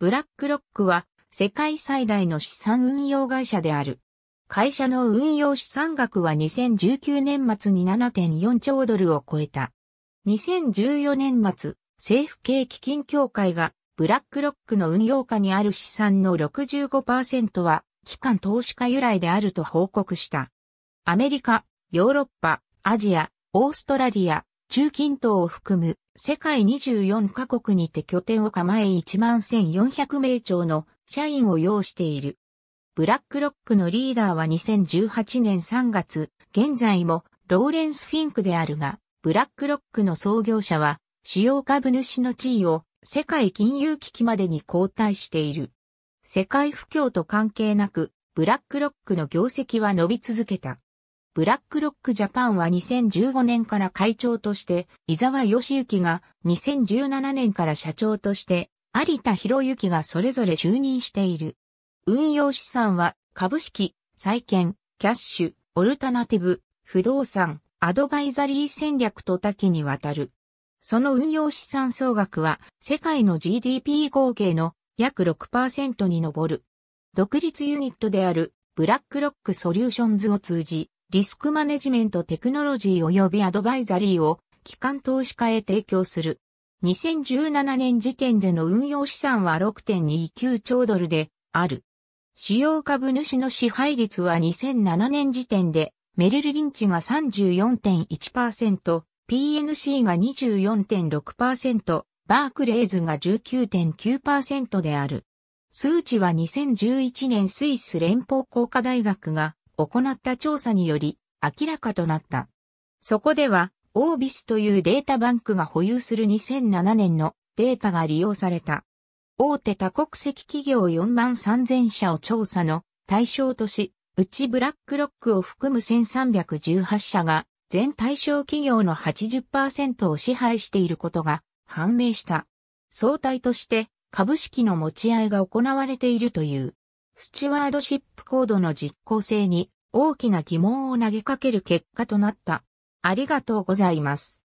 ブラックロックは世界最大の資産運用会社である。会社の運用資産額は2019年末に7.4兆ドルを超えた。2014年末、政府系基金協会がブラックロックの運用下にある資産の65%は機関投資家由来であると報告した。アメリカ、ヨーロッパ、アジア、オーストラリア、中近東を含む世界24カ国にて拠点を構え1万1400名超の社員を要している。ブラックロックのリーダーは2018年3月、現在もローレンス・フィンクであるが、ブラックロックの創業者は主要株主の地位を世界金融危機までに後退している。世界不況と関係なく、ブラックロックの業績は伸び続けた。ブラックロックジャパンは2015年から会長として、伊沢義之が2017年から社長として、有田博之がそれぞれ就任している。運用資産は株式、債券、キャッシュ、オルタナティブ、不動産、アドバイザリー戦略と多岐にわたる。その運用資産総額は世界の GDP 合計の約6％に上る。独立ユニットであるブラックロックソリューションズを通じ、リスクマネジメントテクノロジー及びアドバイザリーを機関投資家へ提供する。2017年時点での運用資産は6.29兆ドルである。主要株主の支配率は2007年時点でメルルリンチが34.1%、PNC が24.6%、バークレーズが19.9%である。数値は2011年スイス連邦工科大学が行った調査により明らかとなった。そこでは、オービスというデータバンクが保有する2007年のデータが利用された。大手多国籍企業4万3000社を調査の対象とし、うちブラックロックを含む1318社が全対象企業の80%を支配していることが判明した。総体として株式の持ち合いが行われているという。スチュワードシップコードの実効性に大きな疑問を投げかける結果となった。ありがとうございます。